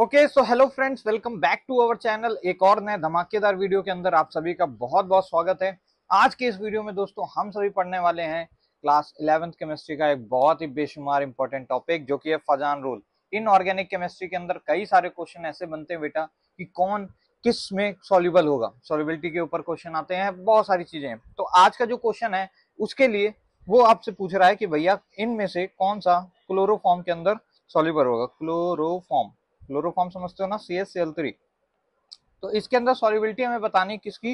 okay so hello friends welcome back to our channel एक और नए धमाकेदार वीडियो के अंदर आप सभी का बहुत बहुत स्वागत है आज के इस वीडियो में दोस्तों हम सभी पढ़ने वाले हैं क्लास इलेवेंथ केमिस्ट्री का एक बहुत ही बेशुमार इंपॉर्टेंट टॉपिक जो कि है Fajans rule in organic chemistry के अंदर कई सारे क्वेश्चन ऐसे बनते हैं बेटा कि कौन किस में सॉल्यूबल होगा सॉल्युबिलिटी के ऊपर क्वेश्चन आते हैं बहुत सारी चीजें हैं तो आज का जो क्वेश्चन है उसके लिए वो आपसे पूछ रहा है कि भैया इनमें से कौन सा क्लोरोफॉर्म के अंदर सॉल्यूबल होगा क्लोरोफॉर्म क्लोरोफॉर्म समझते हो ना C S C L three तो इसके अंदर सॉलिबिलिटी हमें बतानी किसकी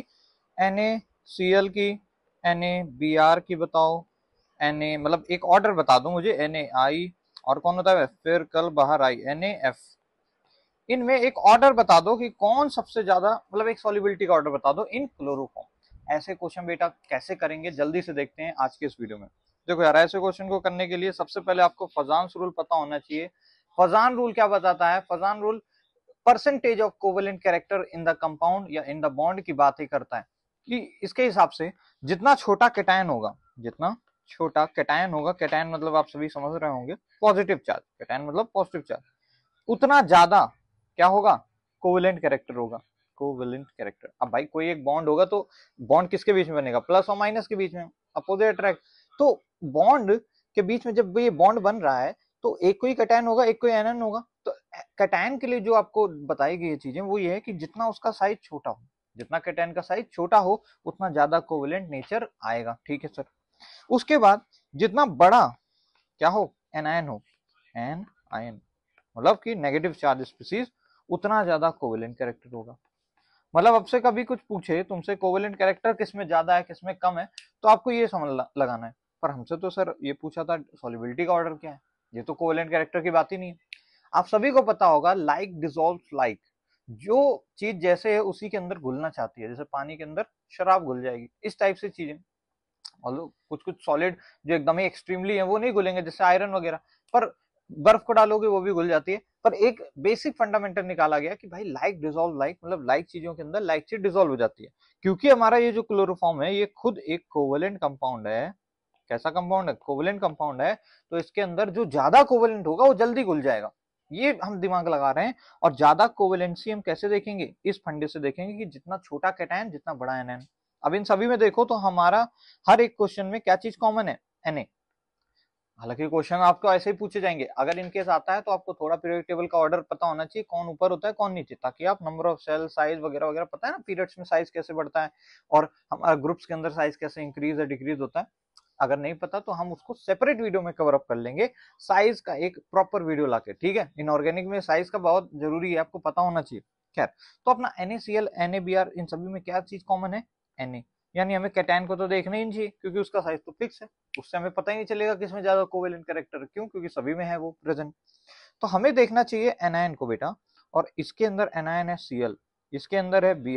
एन ए सी एल की एन ए बी आर की बताओ एन ए मतलब एक ऑर्डर बता दो मुझे एन ए आई और कौन होता है फिर कल बाहर आई एन ए एफ इनमें एक ऑर्डर बता दो कि कौन सबसे ज्यादा मतलब एक सॉलिबिलिटी का ऑर्डर बता दो इन क्लोरोफॉर्म ऐसे क्वेश्चन बेटा कैसे करेंगे जल्दी से देखते हैं आज के इस वीडियो में देखो यार ऐसे क्वेश्चन को करने के लिए सबसे पहले आपको फजान रूल पता होना चाहिए फजान रूल क्या बताता है Fajans rule percentage of covalent character in the compound या इन द बॉन्ड की बात ही करता है कि इसके हिसाब से जितना छोटा कैटायन होगा जितना छोटा कैटायन होगा कैटायन मतलब आप सभी समझ रहे होंगे पॉजिटिव चार्ज कैटायन मतलब पॉजिटिव चार्ज उतना ज्यादा क्या होगा कोवेलेंट कैरेक्टर होगा कोवेलेंट कैरेक्टर अब भाई कोई एक बॉन्ड होगा तो बॉन्ड किसके बीच में बनेगा प्लस और माइनस के बीच में अपोजिट अट्रैक्ट तो बॉन्ड के बीच में जब ये बॉन्ड बन रहा है तो एक कोई कटैन होगा एक कोई एनन होगा तो कटैन के लिए जो आपको बताई गई चीजें वो ये है कि जितना उसका साइज छोटा हो जितना कटैन का साइज छोटा हो उतना ज्यादा कोवेलेंट नेचर आएगा ठीक है सर उसके बाद जितना बड़ा क्या हो एनआईन हो एन आयन मतलब कि नेगेटिव चार्ज स्पीसीज उतना ज्यादा कोवेलेंट कैरेक्टर होगा मतलब आपसे कभी कुछ पूछे तुमसे कोवेलेंट कैरेक्टर किसमें ज्यादा है किसमें कम है तो आपको ये समझ लगाना है पर हमसे तो सर ये पूछा था सॉलिबिलिटी का ऑर्डर क्या है ये तो कोवेलेंट कैरेक्टर की बात ही नहीं है आप सभी को पता होगा लाइक डिजोल्व लाइक जो चीज जैसे है उसी के अंदर घुलना चाहती है जैसे पानी के अंदर शराब घुल जाएगी इस टाइप से चीजें और कुछ कुछ सॉलिड जो एकदम ही एक्सट्रीमली है वो नहीं घुलेंगे जैसे आयरन वगैरह पर बर्फ को डालोगे वो भी घुल जाती है पर एक बेसिक फंडामेंटल निकाला गया कि भाई लाइक डिजोल्व लाइक मतलब लाइक चीजों के अंदर लाइक चीज डिजोल्व हो जाती है क्योंकि हमारा ये जो क्लोरोफॉर्म है ये खुद एक कोवलेंट कंपाउंड है कैसा कंपाउंड है कोवलेंट कंपाउंड है तो इसके अंदर जो ज्यादा कोवलेंट होगा वो जल्दी घुल जाएगा ये हम दिमाग लगा रहे हैं और ज्यादा कोवलेंसी हम कैसे देखेंगे इस फंडे से देखेंगे कि जितना छोटा कैटायन जितना बड़ा एन अब इन सभी में देखो तो हमारा हर एक क्वेश्चन में क्या चीज कॉमन है एन हालांकि क्वेश्चन आपको ऐसे ही पूछे जाएंगे अगर इनकेस आता है तो आपको थोड़ा पीरियड टेबल का ऑर्डर पता होना चाहिए कौन ऊपर होता है कौन नीचे ताकि आप नंबर ऑफ सेल साइज वगैरह वगैरह पता है ना पीरियड्स में साइज कैसे बढ़ता है और हमारा ग्रुप्स के अंदर साइज कैसे इंक्रीज या डिक्रीज होता है अगर नहीं पता तो हम उसको सेपरेट वीडियो में कवर अप कर लेंगे साइज का एक प्रॉपर वीडियो लाके ठीक है इनऑर्गेनिक में साइज का बहुत जरूरी है आपको पता होना चाहिए खैर तो अपना एनएसीएल NaBr इन सभी में क्या चीज कॉमन है एन यानी हमें कैटैन को तो देखना ही चाहिए क्योंकि उसका साइज तो फिक्स है उससे हमें पता ही नहीं चलेगा किसमें ज्यादा कोवेलिन करेक्टर क्यों क्योंकि सभी में है वो प्रेजेंट तो हमें देखना चाहिए एनआईएन को बेटा और इसके अंदर एनआईएन है सीएल इसके अंदर है बी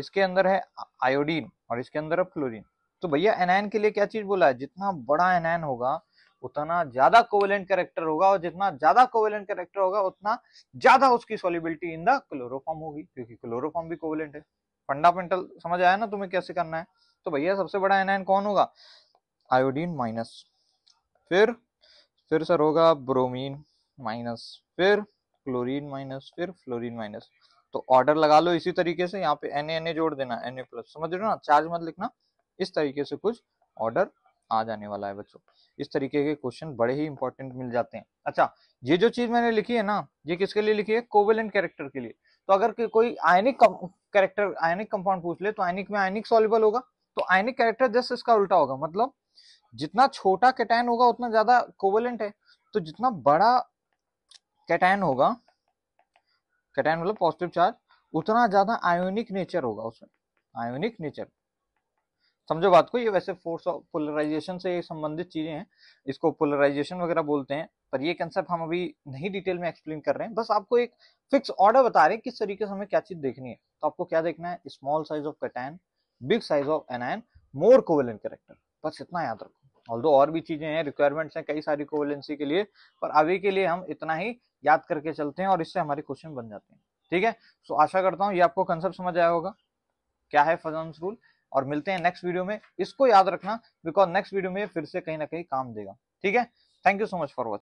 इसके अंदर है आयोडीन और इसके अंदर है फ्लोरीन तो भैया एनायन के लिए क्या चीज बोला है जितना बड़ा एनायन होगा उतना ज्यादा कोवेलेंट करेक्टर होगा और जितना ज्यादा कोवेलेंट करेक्टर होगा उतना ज्यादा उसकी सोलिबिलिटी इन द क्लोरोफॉर्म होगी क्योंकि क्लोरोफॉर्म भी कोवेलेंट है फंडामेंटल समझ आया ना तुम्हें कैसे करना है तो भैया सबसे बड़ा एनायन कौन होगा आयोडीन माइनस फिर फिर सर होगा ब्रोमीन माइनस फिर क्लोरीन माइनस फिर फ्लोरीन माइनस तो ऑर्डर लगा लो इसी तरीके से यहाँ पे एन ए जोड़ देना एन ए प्लस समझ रहे हो ना चार्ज मत लिखना इस तरीके से कुछ ऑर्डर आ जाने वाला है बच्चों इस तरीके के क्वेश्चन बड़े ही इंपॉर्टेंट मिल जाते हैं अच्छा ये जो चीज मैंने लिखी है ना ये किसके लिए लिखी है कोवेलेंट कैरेक्टर के लिए तो अगर कोई आयनिक कैरेक्टर आयनिक कंपाउंड पूछ ले तो आयनिक में आयनिक सॉल्युबल होगा तो आयनिक कैरेक्टर जस्ट इसका उल्टा होगा मतलब जितना छोटा कैटायन होगा उतना ज्यादा कोवेलेंट है तो जितना बड़ा कैटायन होगा कैटायन मतलब पॉजिटिव चार्ज उतना ज्यादा आयोनिक नेचर होगा उसमें आयोनिक नेचर समझो बात को ये वैसे फोर्स ऑफ पोलराइजेशन से संबंधित चीजें हैं इसको पोलराइजेशन वगैरह बोलते हैं पर ये कंसेप्ट हम अभी नहीं डिटेल में एक्सप्लेन कर रहे हैं बस आपको एक फिक्स ऑर्डर बता रहे हैं किस तरीके से हमें क्या चीज देखनी है तो आपको क्या देखना है small size of cation big size of anion more covalent character बस इतना याद रखो ऑल और भी चीजें हैं रिक्वायरमेंट्स हैं कई सारी कोवेलेंसी के लिए पर अभी के लिए हम इतना ही याद करके चलते हैं और इससे हमारे क्वेश्चन बन जाते हैं ठीक है सो आशा करता हूँ ये आपको कंसेप्ट समझ आया होगा क्या है फजान रूल और मिलते हैं नेक्स्ट वीडियो में इसको याद रखना बिकॉज नेक्स्ट वीडियो में फिर से कहीं ना कहीं काम देगा ठीक है thank you so much for watching